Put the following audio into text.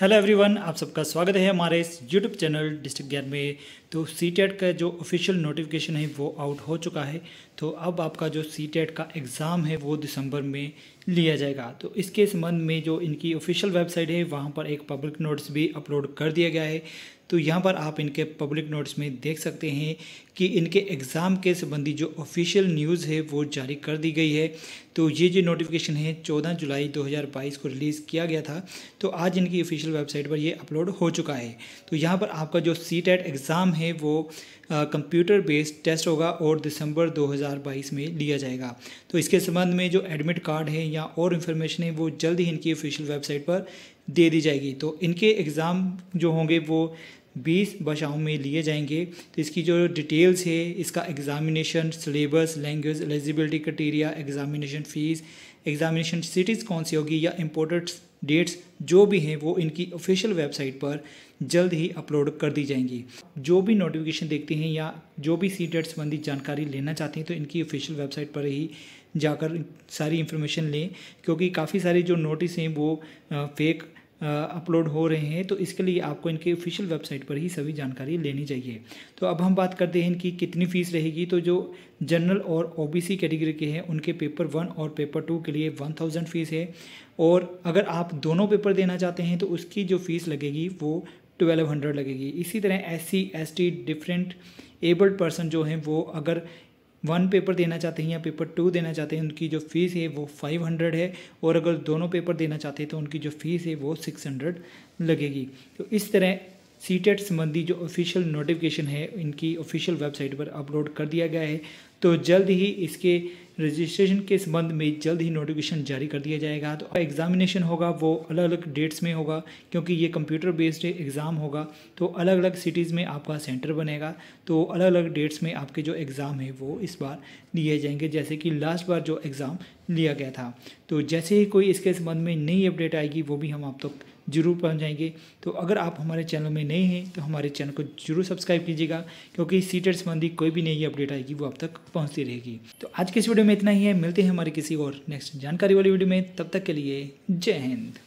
hello everyone आप सबका स्वागत है हमारे इस यूट्यूब चैनल डिस्ट्रिक्ट गैर में तो सी टेट का जो ऑफिशियल नोटिफिकेशन है वो आउट हो चुका है तो अब आपका जो सी टेट का एग्ज़ाम है वो दिसंबर में लिया जाएगा तो इसके संबंध में जो इनकी ऑफिशियल वेबसाइट है वहाँ पर एक पब्लिक नोट्स भी अपलोड कर दिया गया है तो यहाँ पर आप इनके पब्लिक नोट्स में देख सकते हैं कि इनके एग्ज़ाम के संबंधी जो ऑफिशियल न्यूज़ है वो जारी कर दी गई है तो ये जो नोटिफिकेशन है 14 जुलाई 2022 को रिलीज़ किया गया था तो आज इनकी ऑफिशियल वेबसाइट पर ये अपलोड हो चुका है तो यहाँ पर आपका जो सी टेट एग्ज़ाम है वो कंप्यूटर बेस्ड टेस्ट होगा और दिसंबर दो में लिया जाएगा तो इसके संबंध में जो एडमिट कार्ड है या और इन्फॉर्मेशन है वो जल्द ही इनकी ऑफिशियल वेबसाइट पर दे दी जाएगी तो इनके एग्ज़ाम जो होंगे वो बीस भाषाओं में लिए जाएंगे तो इसकी जो डिटेल्स है इसका examination syllabus language eligibility criteria examination fees examination cities कौन सी होगी या इम्पोर्टेंट डेट्स जो भी हैं वो इनकी ऑफिशियल वेबसाइट पर जल्द ही अपलोड कर दी जाएंगी जो भी नोटिफिकेशन देखते हैं या जो भी सी डेट संबंधी जानकारी लेना चाहते हैं तो इनकी ऑफिशियल वेबसाइट पर ही जाकर सारी इन्फॉर्मेशन लें क्योंकि काफ़ी सारे जो नोटिस हैं वो फेक अपलोड हो रहे हैं तो इसके लिए आपको इनके ऑफिशियल वेबसाइट पर ही सभी जानकारी लेनी चाहिए तो अब हम बात करते हैं इनकी कितनी फ़ीस रहेगी तो जो जनरल और ओबीसी कैटेगरी के हैं उनके पेपर वन और पेपर टू के लिए वन थाउजेंड फ़ीस है और अगर आप दोनों पेपर देना चाहते हैं तो उसकी जो फ़ीस लगेगी वो ट्वेल्व हंड्रेड लगेगी इसी तरह S C S T different abled person जो हैं वो अगर वन पेपर देना चाहते हैं या पेपर टू देना चाहते हैं उनकी जो फ़ीस है वो फाइव हंड्रेड है और अगर दोनों पेपर देना चाहते हैं तो उनकी जो फ़ीस है वो सिक्स हंड्रेड लगेगी तो इस तरह सीटेट e संबंधी जो ऑफिशियल नोटिफिकेशन है इनकी ऑफिशियल वेबसाइट पर अपलोड कर दिया गया है तो जल्द ही इसके रजिस्ट्रेशन के संबंध में जल्द ही नोटिफिकेशन जारी कर दिया जाएगा तो एग्ज़ामिनेशन होगा वो अलग अलग डेट्स में होगा क्योंकि ये कंप्यूटर बेस्ड एग्ज़ाम होगा तो अलग अलग सिटीज़ में आपका सेंटर बनेगा तो अलग अलग डेट्स में आपके जो एग्ज़ाम है वो इस बार लिए जाएंगे जैसे कि लास्ट बार जो एग्ज़ाम लिया गया था तो जैसे ही कोई इसके संबंध में नई अपडेट आएगी वो भी हम आप तक तो जरूर जाएंगे तो अगर आप हमारे चैनल में नए हैं तो हमारे चैनल को जरूर सब्सक्राइब कीजिएगा क्योंकि सीटेट संबंधी कोई भी नई अपडेट आएगी वो आप तक पहुँचती रहेगी तो आज के इस वीडियो में इतना ही है मिलते हैं हमारे किसी और नेक्स्ट जानकारी वाली वीडियो में तब तक के लिए जय हिंद